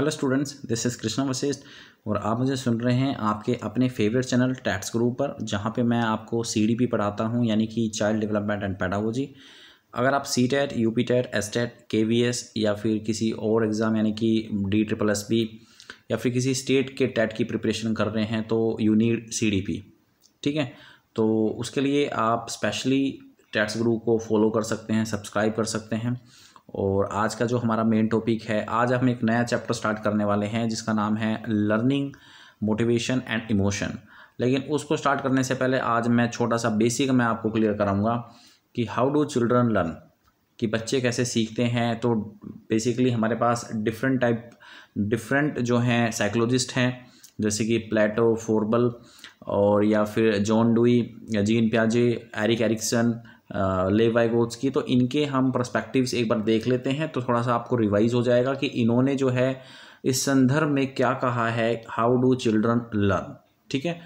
hello students this is Krishna Vashishtha और आप मुझे सुन रहे हैं आपके अपने फेवरेट चैनल टैक्स ग्रुप पर जहाँ पे मैं आपको सी पढ़ाता हूँ यानी कि चाइल्ड डेवलपमेंट एंड पैडागोजी अगर आप C TET U P TET S TET K V S या फिर किसी और एग्ज़ाम यानी कि डी ट्रिपल एस बी या फिर किसी स्टेट के टैट की प्रिपरेशन कर रहे हैं तो you need C D P ठीक है तो उसके लिए आप स्पेशली टैक्स ग्रुप को फॉलो कर सकते हैं सब्सक्राइब कर सकते हैं और आज का जो हमारा मेन टॉपिक है आज हम एक नया चैप्टर स्टार्ट करने वाले हैं जिसका नाम है लर्निंग मोटिवेशन एंड इमोशन लेकिन उसको स्टार्ट करने से पहले आज मैं छोटा सा बेसिक मैं आपको क्लियर कराऊंगा कि हाउ डू चिल्ड्रन लर्न कि बच्चे कैसे सीखते हैं तो बेसिकली हमारे पास डिफरेंट टाइप डिफरेंट जो हैं साइकोलॉजिस्ट हैं जैसे कि प्लेटो फोरबल और या फिर जॉन डुई जीन प्याजे एरिक एरिक्सन लेवाई गोट्स की तो इनके हम प्रस्पेक्टिव्स एक बार देख लेते हैं तो थोड़ा सा आपको रिवाइज हो जाएगा कि इन्होंने जो है इस संदर्भ में क्या कहा है हाउ डू चिल्ड्रन लर्न ठीक है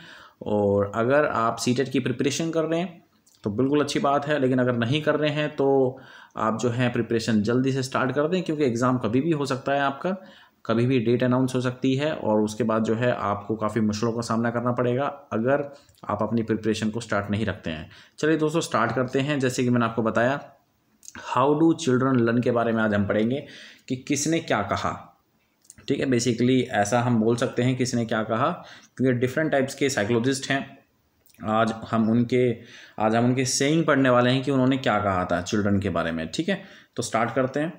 और अगर आप सी e की प्रिपरेशन कर रहे हैं तो बिल्कुल अच्छी बात है लेकिन अगर नहीं कर रहे हैं तो आप जो है प्रिपरेशन जल्दी से स्टार्ट कर दें क्योंकि एग्ज़ाम कभी भी हो सकता है आपका कभी भी डेट अनाउंस हो सकती है और उसके बाद जो है आपको काफ़ी मुश्किलों का सामना करना पड़ेगा अगर आप अपनी प्रिपरेशन को स्टार्ट नहीं रखते हैं चलिए दोस्तों स्टार्ट करते हैं जैसे कि मैंने आपको बताया हाउ डू चिल्ड्रन लर्न के बारे में आज हम पढ़ेंगे कि किसने क्या कहा ठीक है बेसिकली ऐसा हम बोल सकते हैं किसने क्या कहा क्योंकि डिफरेंट टाइप्स के साइकोलॉजिस्ट हैं आज हम उनके आज हम उनके सेइंग पढ़ने वाले हैं कि उन्होंने क्या कहा था चिल्ड्रन के बारे में ठीक है तो स्टार्ट करते हैं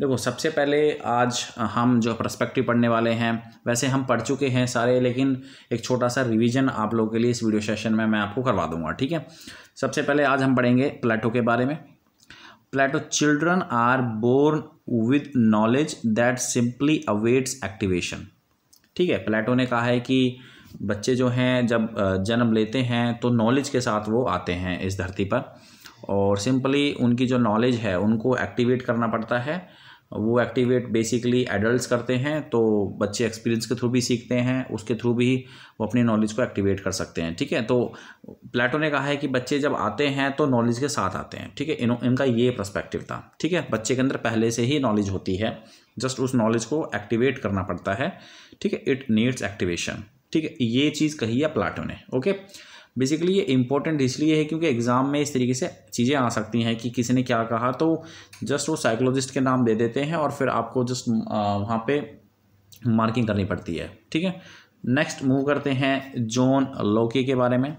देखो सबसे पहले आज हम जो प्रस्पेक्टिव पढ़ने वाले हैं वैसे हम पढ़ चुके हैं सारे लेकिन एक छोटा सा रिवीजन आप लोगों के लिए इस वीडियो सेशन में मैं आपको करवा दूंगा ठीक है सबसे पहले आज हम पढ़ेंगे प्लेटो के बारे में Plato children are born with knowledge that simply awaits activation ठीक है प्लेटो ने कहा है कि बच्चे जो हैं जब जन्म लेते हैं तो नॉलेज के साथ वो आते हैं इस धरती पर और सिंपली उनकी जो नॉलेज है उनको एक्टिवेट करना पड़ता है वो एक्टिवेट बेसिकली एडल्ट करते हैं तो बच्चे एक्सपीरियंस के थ्रू भी सीखते हैं उसके थ्रू भी वो अपनी नॉलेज को एक्टिवेट कर सकते हैं ठीक है तो प्लेटो ने कहा है कि बच्चे जब आते हैं तो नॉलेज के साथ आते हैं ठीक है इन, इनका ये प्रस्पेक्टिव था ठीक है बच्चे के अंदर पहले से ही नॉलेज होती है जस्ट उस नॉलेज को एक्टिवेट करना पड़ता है ठीक है इट नीड्स एक्टिवेशन ठीक है ये चीज़ कही है प्लाटो ने ओके बेसिकली ये इंपॉर्टेंट इसलिए है क्योंकि एग्ज़ाम में इस तरीके से चीज़ें आ सकती हैं कि किसी ने क्या कहा तो जस्ट वो साइकोलॉजिस्ट के नाम दे देते हैं और फिर आपको जस्ट वहाँ पे मार्किंग करनी पड़ती है ठीक है नेक्स्ट मूव करते हैं जॉन लोकी के बारे में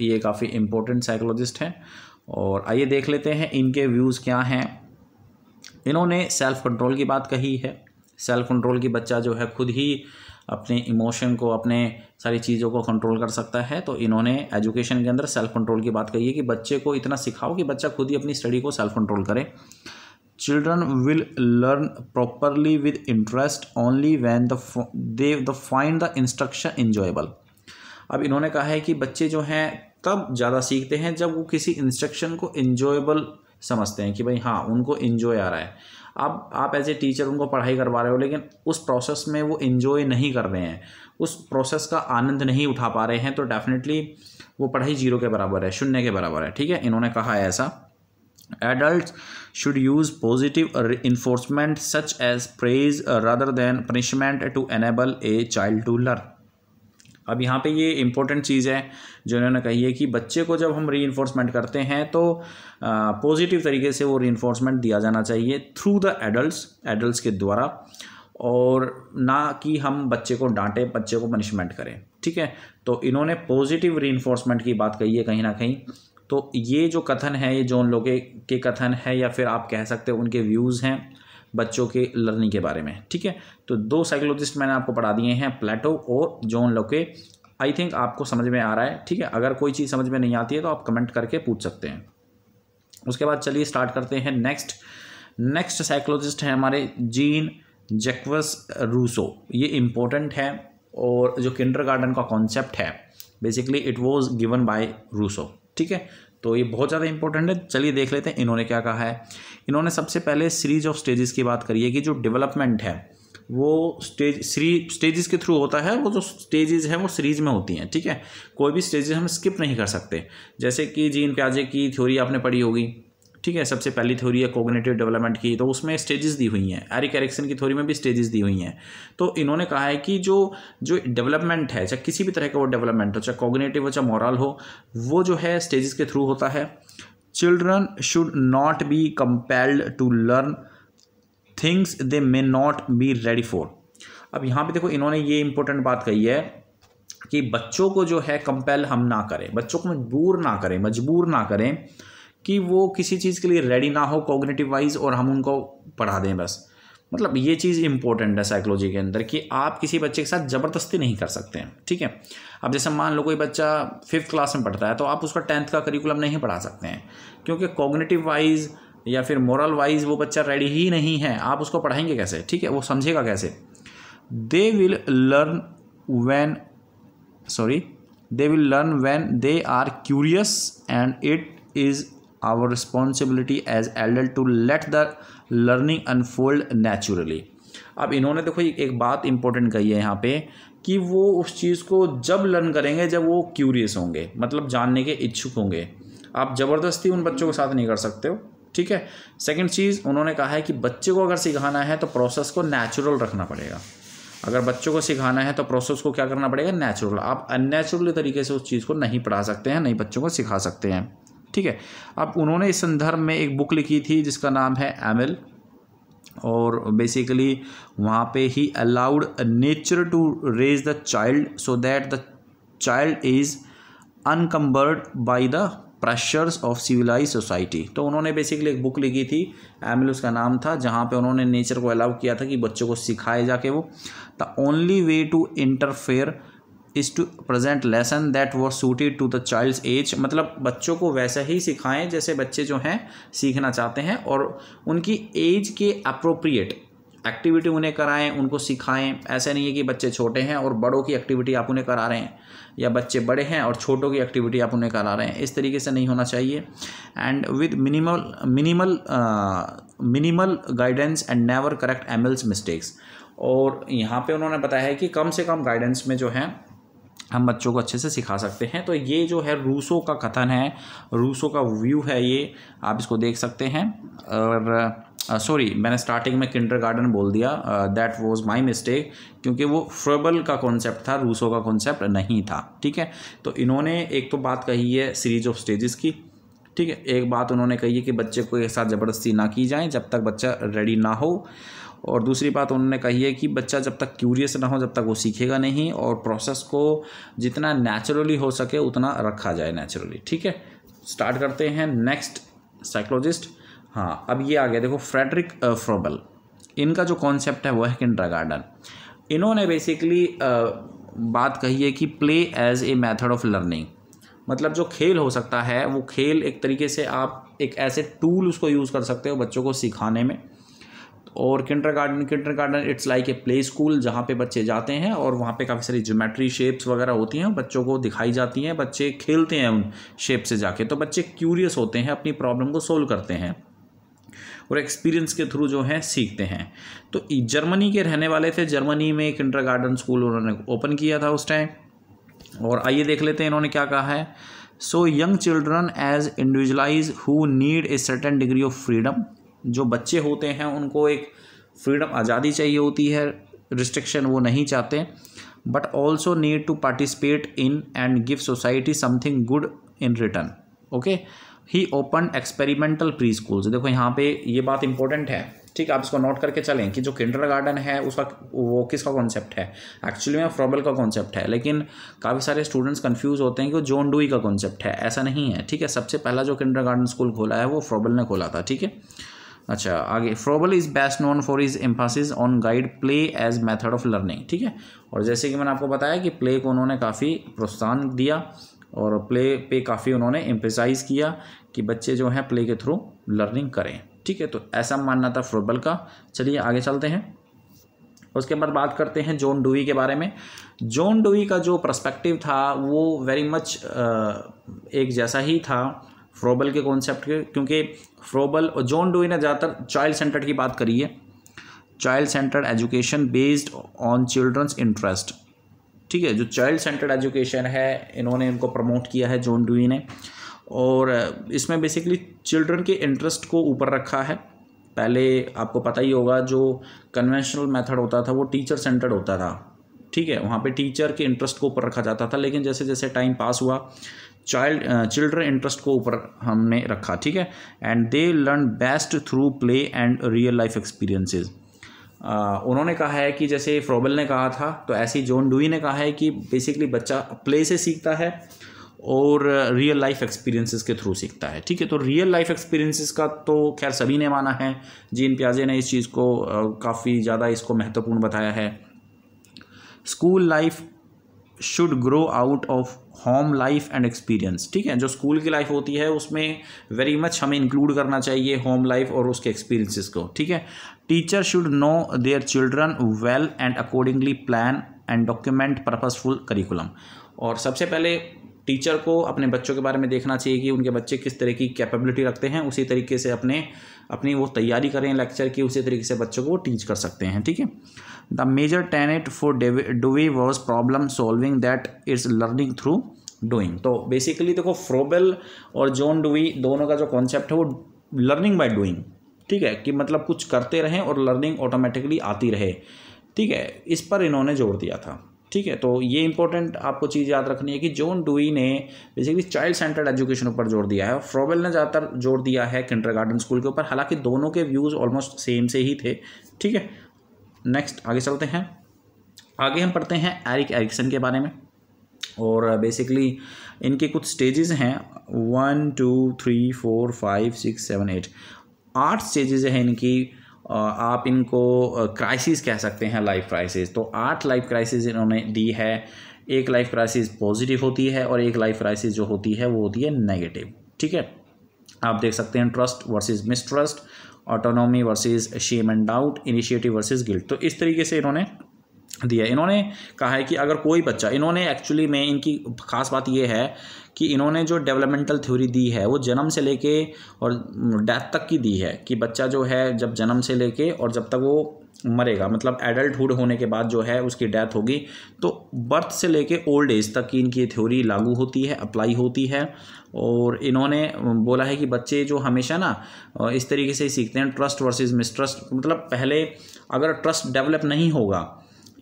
ये काफ़ी इम्पोर्टेंट साइकोलॉजिस्ट हैं और आइए देख लेते हैं इनके व्यूज़ क्या हैं इन्होंने सेल्फ़ कंट्रोल की बात कही है सेल्फ़ कंट्रोल की बच्चा जो है खुद ही अपने इमोशन को अपने सारी चीज़ों को कंट्रोल कर सकता है तो इन्होंने एजुकेशन के अंदर सेल्फ कंट्रोल की बात कही है कि बच्चे को इतना सिखाओ कि बच्चा खुद ही अपनी स्टडी को सेल्फ कंट्रोल करे children will learn properly with interest only when the they the find the instruction enjoyable अब इन्होंने कहा है कि बच्चे जो हैं तब ज़्यादा सीखते हैं जब वो किसी इंस्ट्रक्शन को इन्जॉयबल समझते हैं कि भाई हाँ उनको इन्जॉय आ रहा है आप आप एज ए टीचर उनको पढ़ाई करवा रहे हो लेकिन उस प्रोसेस में वो इन्जॉय नहीं कर रहे हैं उस प्रोसेस का आनंद नहीं उठा पा रहे हैं तो डेफिनेटली वो पढ़ाई जीरो के बराबर है शून्य के बराबर है ठीक है इन्होंने कहा है ऐसा adult should use positive reinforcement such as praise rather than punishment to enable a child to learn अब यहाँ पे ये इम्पोर्टेंट चीज़ है जो इन्होंने कही है कि बच्चे को जब हम री करते हैं तो पॉजिटिव तरीके से वो री दिया जाना चाहिए थ्रू द एडल्ट एडल्ट के द्वारा और ना कि हम बच्चे को डांटें बच्चे को पनिशमेंट करें ठीक है तो इन्होंने पॉजिटिव री की बात कही है कहीं ना कहीं तो ये जो कथन है ये जो उन लोगों के कथन है या फिर आप कह सकते हो उनके व्यूज़ हैं बच्चों के लर्निंग के बारे में ठीक है तो दो साइकोलॉजिस्ट मैंने आपको पढ़ा दिए हैं प्लेटो और जॉन लोके आई थिंक आपको समझ में आ रहा है ठीक है अगर कोई चीज़ समझ में नहीं आती है तो आप कमेंट करके पूछ सकते हैं उसके बाद चलिए स्टार्ट करते हैं नेक्स्ट नेक्स्ट साइकोलॉजिस्ट हैं हमारे जीन जैक्वस रूसो ये इम्पोर्टेंट है और जो किंडर गार्डन का कॉन्सेप्ट है basically it was given by Rousseau ठीक है तो ये बहुत ज़्यादा इंपॉर्टेंट है चलिए देख लेते हैं इन्होंने क्या कहा है इन्होंने सबसे पहले सीरीज ऑफ स्टेजेस की बात करी है कि जो डेवलपमेंट है वो स्टेज सीरी स्टेजेस के थ्रू होता है वो जो स्टेजेस हैं वो सीरीज में होती हैं ठीक है कोई भी स्टेजेस हम स्किप नहीं कर सकते जैसे कि जीन प्याजे की थ्योरी आपने पढ़ी होगी ठीक है सबसे पहली थ्योरी है कोगनेटिव डेवलपमेंट की तो उसमें स्टेजेस दी हुई हैं एरिक एरिक्सन की थ्योरी में भी स्टेजेस दी हुई हैं तो इन्होंने कहा है कि जो जो डेवलपमेंट है चाहे किसी भी तरह का वो डेवलपमेंट हो चाहे कोगनेटिव हो चाहे मॉरल हो वो जो है स्टेजेस के थ्रू होता है children should not be compelled to learn things they may not be ready for अब यहाँ पे देखो इन्होंने ये इंपॉर्टेंट बात कही है कि बच्चों को जो है कंपेल हम ना करें बच्चों को मजबूर ना करें मजबूर ना करें कि वो किसी चीज़ के लिए रेडी ना हो कॉग्नेटिव वाइज और हम उनको पढ़ा दें बस मतलब ये चीज़ इंपॉर्टेंट है साइकोलॉजी के अंदर कि आप किसी बच्चे के साथ ज़बरदस्ती नहीं कर सकते हैं ठीक है अब जैसे मान लो कोई बच्चा फिफ्थ क्लास में पढ़ता है तो आप उसका टेंथ का करिकुलम नहीं पढ़ा सकते हैं क्योंकि कॉग्नेटिव वाइज या फिर मॉरल वाइज वो बच्चा रेडी ही नहीं है आप उसको पढ़ाएंगे कैसे ठीक है वो समझेगा कैसे they will learn when sorry they will learn when they are curious and it is our responsibility as elder to let the learning unfold naturally अब इन्होंने देखो एक बात इंपॉर्टेंट कही है यहाँ पे कि वो उस चीज़ को जब लर्न करेंगे जब वो क्यूरियस होंगे मतलब जानने के इच्छुक होंगे आप ज़बरदस्ती उन बच्चों के साथ नहीं कर सकते हो ठीक है सेकंड चीज़ उन्होंने कहा है कि बच्चे को अगर सिखाना है तो प्रोसेस को नेचुरल रखना पड़ेगा अगर बच्चों को सिखाना है तो प्रोसेस को क्या करना पड़ेगा नेचुरल आप अननेचुरल तरीके से उस चीज़ को नहीं पढ़ा सकते हैं नहीं बच्चों को सिखा सकते हैं ठीक है अब उन्होंने इस संदर्भ में एक बुक लिखी थी जिसका नाम है एमिल और बेसिकली वहाँ पे ही allowed nature to raise the child so that the child is unencumbered by the pressures of civilize society तो उन्होंने बेसिकली एक बुक लिखी थी एमिल उसका नाम था जहाँ पे उन्होंने नेचर को अलाउ किया था कि बच्चों को सिखाए जाके वो the only way to interfere is to present lesson that were suited to the child's age मतलब बच्चों को वैसा ही सिखाएं जैसे बच्चे जो हैं सीखना चाहते हैं और उनकी एज के अप्रोप्रिएट एक्टिविटी उन्हें कराएं उनको सिखाएं ऐसा नहीं है कि बच्चे छोटे हैं और बड़ों की एक्टिविटी आप उन्हें करा रहे हैं या बच्चे बड़े हैं और छोटों की एक्टिविटी आप उन्हें करा रहे हैं इस तरीके से नहीं होना चाहिए and with minimal minimal minimal guidance and never correct एमल्स मिस्टेक्स और यहाँ पे उन्होंने बताया है कि कम से कम गाइडेंस में जो है हम बच्चों को अच्छे से सिखा सकते हैं तो ये जो है रूसो का कथन है रूसो का व्यू है ये आप इसको देख सकते हैं और सॉरी मैंने स्टार्टिंग में किंडर गार्डन बोल दिया दैट वॉज माई मिस्टेक क्योंकि वो फ्रबल का कॉन्सेप्ट था रूसो का कॉन्सेप्ट नहीं था ठीक है तो इन्होंने एक तो बात कही है सीरीज ऑफ स्टेजेस की ठीक है एक बात उन्होंने कही है कि बच्चे को एक साथ ज़बरदस्ती ना की जाए जब तक बच्चा रेडी ना हो और दूसरी बात उन्होंने कही है कि बच्चा जब तक क्यूरियस ना हो जब तक वो सीखेगा नहीं और प्रोसेस को जितना नेचुरली हो सके उतना रखा जाए नेचुरली ठीक है स्टार्ट करते हैं नेक्स्ट साइकोलॉजिस्ट हाँ अब ये आ गया देखो फ्रेडरिक फ्रोबल इनका जो कॉन्सेप्ट है वो है किंडर गार्डन इन्होंने बेसिकली बात कही है कि play as a method of learning मतलब जो खेल हो सकता है वो खेल एक तरीके से आप एक ऐसे टूल उसको यूज़ कर सकते हो बच्चों को सिखाने में और kindergarten kindergarten it's like a play school जहाँ पे बच्चे जाते हैं और वहाँ पे काफ़ी सारी ज्योमेट्री शेप्स वगैरह होती हैं बच्चों को दिखाई जाती हैं बच्चे खेलते हैं उन शेप से जाके तो बच्चे क्यूरियस होते हैं अपनी प्रॉब्लम को सोल्व करते हैं और एक्सपीरियंस के थ्रू जो है सीखते हैं तो जर्मनी के रहने वाले थे जर्मनी में किंडर गार्डन स्कूल उन्होंने ओपन किया था उस टाइम और आइए देख लेते हैं इन्होंने क्या कहा है so young children as individuals who need a certain degree of freedom जो बच्चे होते हैं उनको एक फ्रीडम आज़ादी चाहिए होती है रिस्ट्रिक्शन वो नहीं चाहते but also need to participate in and give society something good in return okay he open experimental preschools देखो यहाँ पे ये बात इंपॉर्टेंट है ठीक आप इसको नोट करके चलें कि जो किंडर गार्डन है उसका वो किसका कॉन्सेप्ट है एक्चुअली में फ्रॉबल का कॉन्सेप्ट है लेकिन काफ़ी सारे स्टूडेंट्स कंफ्यूज होते हैं कि वो जोन डूई का कॉन्सेप्ट है ऐसा नहीं है ठीक है सबसे पहला जो किंडर गार्डन स्कूल खोला है वो फ्रॉबल ने खोला था ठीक है अच्छा आगे Froebel is best known for his emphasis on guided play as method of learning ठीक है और जैसे कि मैंने आपको बताया कि प्ले को उन्होंने काफ़ी प्रोत्साहन दिया और प्ले पे काफ़ी उन्होंने एम्फेसाइज किया कि बच्चे जो हैं प्ले के थ्रू लर्निंग करें ठीक है तो ऐसा मानना था फ्रोबल का चलिए आगे चलते हैं उसके बाद बात करते हैं जॉन डुई के बारे में जॉन डुई का जो प्रस्पेक्टिव था वो वेरी मच एक जैसा ही था फ्रोबल के कॉन्सेप्ट के क्योंकि फ्रोबल और जॉन डोई ने ज़्यादातर चाइल्ड सेंटर्ड की बात करी है child centered education based on children's interest ठीक है जो चाइल्ड सेंटर्ड एजुकेशन है इन्होंने इनको प्रमोट किया है जॉन डुई ने और इसमें बेसिकली चिल्ड्रन के इंटरेस्ट को ऊपर रखा है पहले आपको पता ही होगा जो कन्वेंशनल मेथड होता था वो टीचर सेंटर्ड होता था ठीक है वहाँ पे टीचर के इंटरेस्ट को ऊपर रखा जाता था लेकिन जैसे जैसे टाइम पास हुआ चाइल्ड चिल्ड्रन इंटरेस्ट को ऊपर हमने रखा ठीक है and they learn best through play and real life experiences उन्होंने कहा है कि जैसे फ्रोबल ने कहा था तो ऐसे ही जॉन डूई ने कहा है कि बेसिकली बच्चा प्ले से सीखता है और रियल लाइफ एक्सपीरियंसेस के थ्रू सीखता है ठीक है तो रियल लाइफ एक्सपीरियंसेस का तो खैर सभी ने माना है जीन प्याजे ने इस चीज़ को uh, काफ़ी ज़्यादा इसको महत्वपूर्ण बताया है school life should grow out of home life and experience ठीक है जो स्कूल की लाइफ होती है उसमें वेरी मच हमें इंक्लूड करना चाहिए होम लाइफ और उसके एक्सपीरियंसिस को ठीक है teacher should know their children well and accordingly plan and document purposeful curriculum और सबसे पहले टीचर को अपने बच्चों के बारे में देखना चाहिए कि उनके बच्चे किस तरह की कैपेबिलिटी रखते हैं उसी तरीके से अपने अपनी वो तैयारी करें लेक्चर की उसी तरीके से बच्चों को वो टीच कर सकते हैं ठीक है the major tenet for Dewey was problem solving that is learning through doing तो बेसिकली देखो फ्रोबेल और जॉन डूवी दोनों का जो कॉन्सेप्ट है वो लर्निंग बाय डूइंग ठीक है कि मतलब कुछ करते रहें और लर्निंग ऑटोमेटिकली आती रहे ठीक है इस पर इन्होंने जोर दिया था ठीक है तो ये इंपॉर्टेंट आपको चीज़ याद रखनी है कि जोन डुई ने बेसिकली चाइल्ड सेंटर्ड एजुकेशन ऊपर जोर दिया है फ्रोबेल ने ज़्यादातर जोर दिया है किंटर गार्डन स्कूल के ऊपर हालांकि दोनों के व्यूज़ ऑलमोस्ट सेम से ही थे ठीक है नेक्स्ट आगे चलते हैं आगे हम पढ़ते हैं एरिक एरिक्सन के बारे में और बेसिकली इनके कुछ स्टेजेस हैं one two three four five six seven eight आठ स्टेजेस हैं इनकी आप इनको क्राइसिस कह सकते हैं लाइफ क्राइसिस तो आठ लाइफ क्राइसिस इन्होंने दी है एक लाइफ क्राइसिस पॉजिटिव होती है और एक लाइफ क्राइसिस जो होती है वो होती है नेगेटिव ठीक है आप देख सकते हैं trust versus mistrust autonomy versus shame and doubt initiative versus guilt तो इस तरीके से इन्होंने दिया इन्होंने कहा है कि अगर कोई बच्चा इन्होंने एक्चुअली में इनकी खास बात यह है कि इन्होंने जो डेवलपमेंटल थ्योरी दी है वो जन्म से लेके और डेथ तक की दी है कि बच्चा जो है जब जन्म से लेके और जब तक वो मरेगा मतलब एडल्टहुड होने के बाद जो है उसकी डेथ होगी तो बर्थ से लेके ओल्ड एज तक की इनकी थ्योरी लागू होती है अप्लाई होती है और इन्होंने बोला है कि बच्चे जो हमेशा ना इस तरीके से सीखते हैं ट्रस्ट वर्सेस मिसट्रस्ट मतलब पहले अगर ट्रस्ट डेवलप नहीं होगा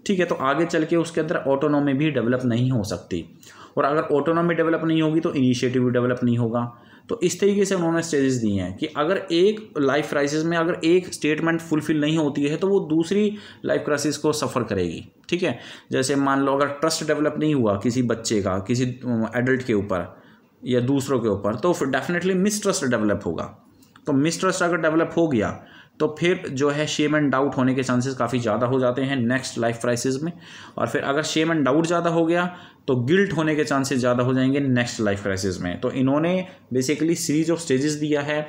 ठीक है तो आगे चल के उसके अंदर ऑटोनॉमी भी डेवलप नहीं हो सकती और अगर ऑटोनॉमी डेवलप नहीं होगी तो इनिशिएटिव भी डेवलप नहीं होगा तो इस तरीके से उन्होंने स्टेजेस दिए हैं कि अगर एक लाइफ क्राइसिस में अगर एक स्टेटमेंट फुलफिल नहीं होती है तो वो दूसरी लाइफ क्राइसिस को सफ़र करेगी ठीक है जैसे मान लो अगर ट्रस्ट डेवलप नहीं हुआ किसी बच्चे का किसी एडल्ट के ऊपर या दूसरों के ऊपर तो डेफिनेटली मिसट्रस्ट डेवलप होगा तो मिसट्रस्ट अगर डेवलप हो गया तो फिर जो है शेम एंड डाउट होने के चांसेस काफ़ी ज़्यादा हो जाते हैं नेक्स्ट लाइफ क्राइसिस में और फिर अगर शेम एंड डाउट ज़्यादा हो गया तो गिल्ट होने के चांसेस ज़्यादा हो जाएंगे नेक्स्ट लाइफ क्राइसिस में तो इन्होंने बेसिकली सीरीज ऑफ स्टेजेस दिया है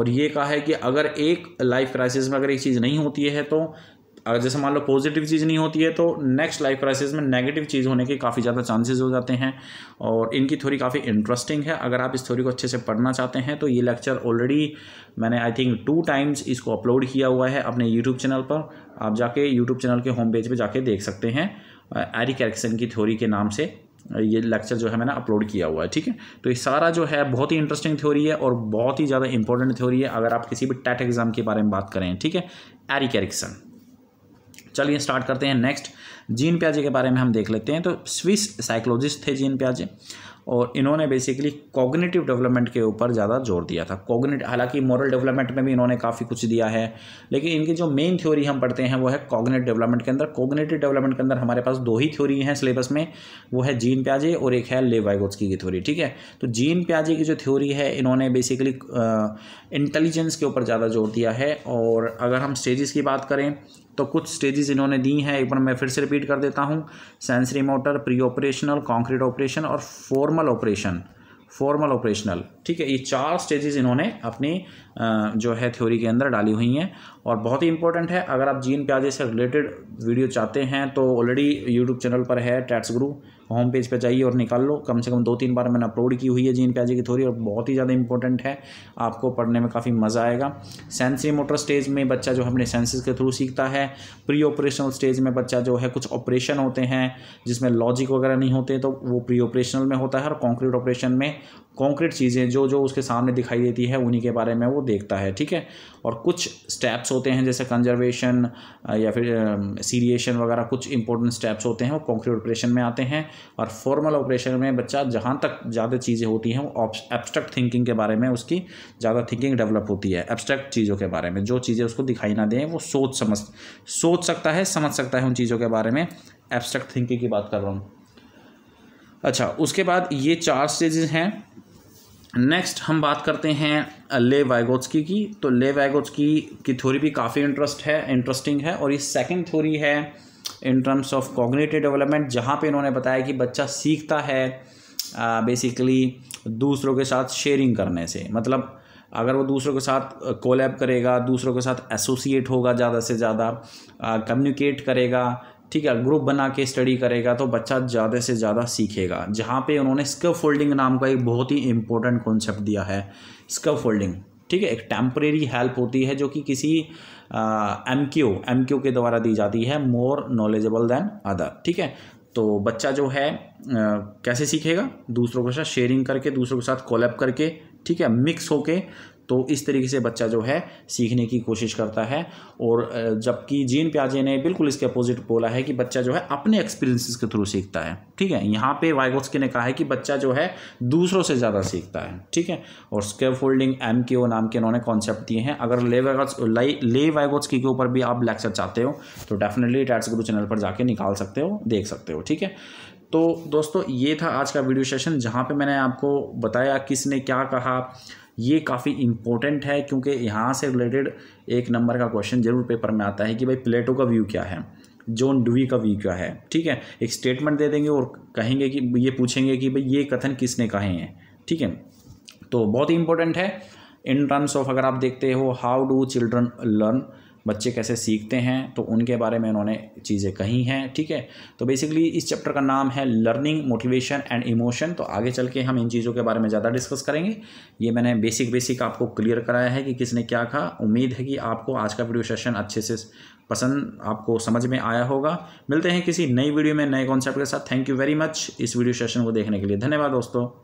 और ये कहा है कि अगर एक लाइफ क्राइसिस में अगर एक चीज़ नहीं होती है तो अगर जैसे मान लो पॉजिटिव चीज़ नहीं होती है तो नेक्स्ट लाइफ क्राइसिस में नेगेटिव चीज़ होने के काफ़ी ज़्यादा चांसेस हो जाते हैं और इनकी थ्योरी काफ़ी इंटरेस्टिंग है अगर आप इस थ्योरी को अच्छे से पढ़ना चाहते हैं तो ये लेक्चर ऑलरेडी मैंने आई थिंक टू टाइम्स इसको अपलोड किया हुआ है अपने यूट्यूब चैनल पर आप जाके यूट्यूब चैनल के होम पेज पर जाके देख सकते हैं एरिक एरिक्सन की थ्योरी के नाम से ये लेक्चर जो है मैंने अपलोड किया हुआ है ठीक है तो ये सारा जो है बहुत ही इंटरेस्टिंग थ्योरी है और बहुत ही ज़्यादा इंपॉर्टेंट थ्योरी है अगर आप किसी भी टेट एग्ज़ाम के बारे में बात करें ठीक है एरिक एरिक्सन चलिए स्टार्ट करते हैं नेक्स्ट जीन प्याजे के बारे में हम देख लेते हैं तो स्विस साइकोलॉजिस्ट थे जीन प्याजे और इन्होंने बेसिकली कॉग्निटिव डेवलपमेंट के ऊपर ज़्यादा जोर दिया था कॉग्निट हालांकि मॉरल डेवलपमेंट में भी इन्होंने काफ़ी कुछ दिया है लेकिन इनकी जो मेन थ्योरी हम पढ़ते हैं वो है कॉग्निटिव डेवलपमेंट के अंदर कॉग्निटिव डेवलपमेंट के अंदर हमारे पास दो ही थ्योरी हैं सिलेबस में वो है जीन प्याजे और एक है लेवाइगोत्सकी की थ्योरी ठीक है तो जीन प्याजे की जो थ्योरी है इन्होंने बेसिकली इंटेलिजेंस के ऊपर ज़्यादा जोर दिया है और अगर हम स्टेजेस की बात करें तो कुछ स्टेजेस इन्होंने दी हैं एक बार मैं फिर से रिपीट कर देता हूँ sensory motor pre operational concrete operation और form formal operation formal operational ठीक है ये चार स्टेजेस इन्होंने अपनी जो है थ्योरी के अंदर डाली हुई हैं और बहुत ही इंपॉर्टेंट है अगर आप जीन प्याजे से रिलेटेड वीडियो चाहते हैं तो ऑलरेडी यूट्यूब चैनल पर है टैट्स ग्रू होम पेज पे जाइए और निकाल लो कम से कम दो तीन बार मैंने अपलोड की हुई है जीन पैजी की थोड़ी और बहुत ही ज़्यादा इंपॉर्टेंट है आपको पढ़ने में काफ़ी मज़ा आएगा सेंसरी मोटर स्टेज में बच्चा जो है अपने सेंसेस के थ्रू सीखता है प्री ऑपरेशनल स्टेज में बच्चा जो है कुछ ऑपरेशन होते हैं जिसमें लॉजिक वगैरह नहीं होते तो वो प्री ऑपरेशनल में होता है और कॉन्क्रीट ऑपरेशन में कॉन्क्रीट चीज़ें जो जो उसके सामने दिखाई देती है उन्हीं के बारे में वो देखता है ठीक है और कुछ स्टेप्स होते हैं जैसे कंजर्वेशन या फिर सीरिएशन वगैरह कुछ इंपॉर्टेंट स्टेप्स होते हैं वो कॉन्क्रीट ऑपरेशन में आते हैं और फॉर्मल ऑपरेशन में बच्चा जहाँ तक ज़्यादा चीज़ें होती हैं वो एब्स्ट्रैक्ट थिंकिंग के बारे में उसकी ज़्यादा थिंकिंग डेवलप होती है एब्स्ट्रैक्ट चीज़ों के बारे में जो चीज़ें उसको दिखाई ना दें वो सोच समझ सोच सकता है समझ सकता है उन चीज़ों के बारे में एब्स्ट्रैक्ट थिंकिंग की बात कर रहा हूँ अच्छा उसके बाद ये चार स्टेजेस हैं नेक्स्ट हम बात करते हैं ले वाइगोत्सकी की तो ले वाइगोत्सकी की थ्योरी भी काफ़ी इंटरेस्ट है इंटरेस्टिंग है और ये सेकंड थ्योरी है in terms of cognitive development जहाँ पे इन्होंने बताया कि बच्चा सीखता है बेसिकली दूसरों के साथ शेयरिंग करने से मतलब अगर वो दूसरों के साथ कोलैब करेगा दूसरों के साथ एसोसिएट होगा ज़्यादा से ज़्यादा कम्युनिकेट करेगा ठीक है ग्रुप बना के स्टडी करेगा तो बच्चा ज़्यादा से ज़्यादा सीखेगा जहाँ पे उन्होंने स्कव फोल्डिंग नाम का एक बहुत ही इंपॉर्टेंट कॉन्सेप्ट दिया है स्कव फोल्डिंग ठीक है एक टेम्परेरी हेल्प होती है जो कि किसी एम क्यू एम क्यू के द्वारा दी जाती है मोर नॉलेजेबल दैन अदर ठीक है तो बच्चा जो है आ, कैसे सीखेगा दूसरों के साथ शेयरिंग करके दूसरों के साथ कोलैब करके ठीक है मिक्स होके तो इस तरीके से बच्चा जो है सीखने की कोशिश करता है और जबकि जीन प्याजे ने बिल्कुल इसके अपोजिट बोला है कि बच्चा जो है अपने एक्सपीरियंसेस के थ्रू सीखता है ठीक है यहाँ पे वाइगोस्की ने कहा है कि बच्चा जो है दूसरों से ज़्यादा सीखता है ठीक है और स्केव फोल्डिंग एम के ओ नाम के इन्होंने कॉन्सेप्ट दिए हैं अगर ले वाइगोस ले वाइगोस्की के ऊपर भी आप लेक्चर चाहते हो तो डेफिनेटली टैट्स गुरु चैनल पर जाके निकाल सकते हो देख सकते हो ठीक है तो दोस्तों ये था आज का वीडियो सेशन जहाँ पे मैंने आपको बताया किसने क्या कहा ये काफ़ी इंपॉर्टेंट है क्योंकि यहाँ से रिलेटेड एक नंबर का क्वेश्चन जरूर पेपर में आता है कि भाई प्लेटो का व्यू क्या है जॉन डुवी का व्यू क्या है ठीक है एक स्टेटमेंट दे देंगे और कहेंगे कि ये पूछेंगे कि भाई ये कथन किसने कहे हैं ठीक है तो बहुत ही इंपॉर्टेंट है इन टर्म्स ऑफ अगर आप देखते हो हाउ डू चिल्ड्रन लर्न बच्चे कैसे सीखते हैं तो उनके बारे में उन्होंने चीज़ें कही हैं ठीक है तो बेसिकली इस चैप्टर का नाम है लर्निंग मोटिवेशन एंड इमोशन तो आगे चल के हम इन चीज़ों के बारे में ज़्यादा डिस्कस करेंगे ये मैंने बेसिक बेसिक आपको क्लियर कराया है कि किसने क्या कहा उम्मीद है कि आपको आज का वीडियो सेशन अच्छे से पसंद आपको समझ में आया होगा मिलते हैं किसी नई वीडियो में नए कॉन्सेप्ट के साथ थैंक यू वेरी मच इस वीडियो सेशन को देखने के लिए धन्यवाद दोस्तों